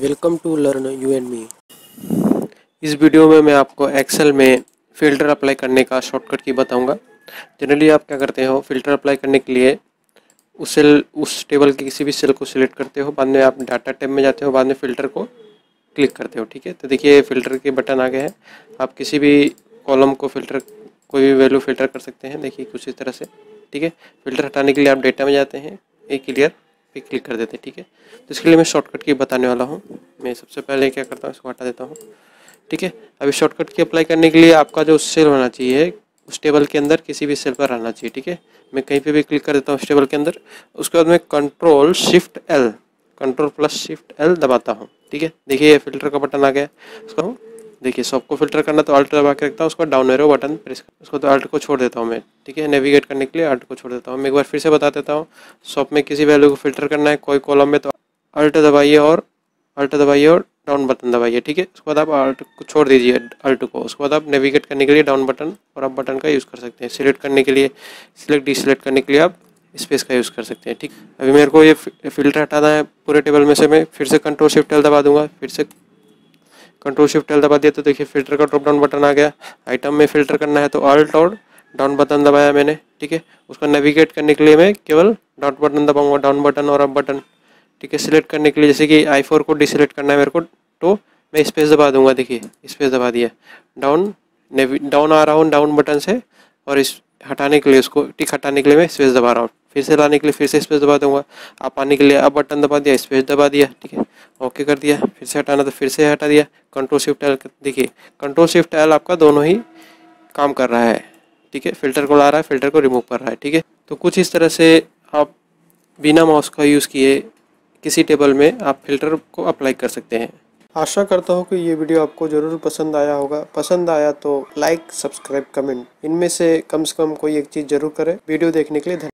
welcome to learn you and me इस वीडियो में मैं आपको एक्सेल में फ़िल्टर अप्लाई करने का शॉर्टकट की बताऊंगा जनरली आप क्या करते हो फ़िल्टर अप्लाई करने के लिए उस सेल उस टेबल के किसी भी सेल को सिलेक्ट करते हो बाद में आप डाटा टेब में जाते हो बाद में फ़िल्टर को क्लिक करते हो ठीक है तो देखिए फ़िल्टर के बटन आ गए हैं आप किसी भी कॉलम को फ़िल्टर कोई भी वैल्यू फ़िल्टर कर सकते हैं देखिए कुछ इस तरह से ठीक है फ़िल्टर हटाने के लिए आप डेटा में जाते हैं एक क्लियर पे क्लिक कर देते हैं ठीक है तो इसके लिए मैं शॉर्टकट की बताने वाला हूँ मैं सबसे पहले क्या करता हूँ इसको हटा देता हूँ ठीक है अभी शॉर्टकट की अप्लाई करने के लिए आपका जो सेल होना चाहिए उस टेबल के अंदर किसी भी सेल पर रहना चाहिए ठीक है मैं कहीं पर भी क्लिक कर देता हूँ उस टेबल के अंदर उसके बाद मैं control shift L control plus shift L दबाता हूँ ठीक है देखिए फिल्टर का बटन आ गया उसका देखिए सबको फिल्टर करना तो अल्ट दबा के रखता हूँ उसको डाउन एरो बटन प्रेस उसको तो अल्ट को छोड़ देता हूँ मैं ठीक है नेविगेट करने के लिए अल्ट को छोड़ देता हूँ मैं एक बार फिर से बता देता हूँ सॉप में किसी वैल्यू को फिल्टर करना है कोई कॉलम में तो अल्ट दबाइए और अल्ट दबाइए और डाउन बटन दबाइए ठीक है उसके बाद आप अल्ट को छोड़ दीजिए अल्ट को उसके बाद आप नेविगेट करने के लिए डाउन बटन और अप बटन का यूज़ कर सकते हैं सिलेक्ट करने के लिए सिलेक्ट डिसलेक्ट करने के लिए आप स्पेस का यूज़ कर सकते हैं ठीक अभी मेरे को ये फिल्टर हटाना है पूरे टेबल में से मैं फिर से कंट्रोल शिफ्ट एल दबा दूंगा फिर से कंट्रोल शिफ्ट एल दबा दिया तो देखिए फिल्टर का ड्रॉप डाउन बटन आ गया आइटम में फिल्टर करना है तो ऑल्ट और डाउन बटन दबाया मैंने ठीक है उसको नेविगेट करने के लिए मैं केवल डाउन बटन दबाऊंगा डाउन बटन और अप बटन ठीक है सिलेक्ट करने के लिए जैसे कि आई फोर को डिसलेक्ट करना है मेरे को तो मैं स्पेस दबा दूंगा देखिए स्पेस दबा दिया डाउन डाउन आ रहा हूँ डाउन बटन से और इस हटाने के लिए उसको टिक हटाने के लिए मैं स्पेस दबा रहा हूँ फिर से लाने के लिए फिर से स्पेस दबा दूंगा आप आने के लिए अब बटन दबा दिया स्पेस दबा दिया ठीक है ओके कर दिया फिर से हटाना तो फिर से हटा दिया कंट्रोल शिफ्ट एल देखिए कंट्रोल शिफ्ट एल आपका दोनों ही काम कर रहा है ठीक है फिल्टर को ला रहा है फिल्टर को रिमूव कर रहा है ठीक है तो कुछ इस तरह से आप बिना माउस का यूज़ किए किसी टेबल में आप फिल्टर को अप्लाई कर सकते हैं आशा करता हूँ कि ये वीडियो आपको ज़रूर पसंद आया होगा पसंद आया तो लाइक सब्सक्राइब कमेंट इनमें से कम से कम कोई एक चीज़ जरूर करें वीडियो देखने के लिए धन्यवाद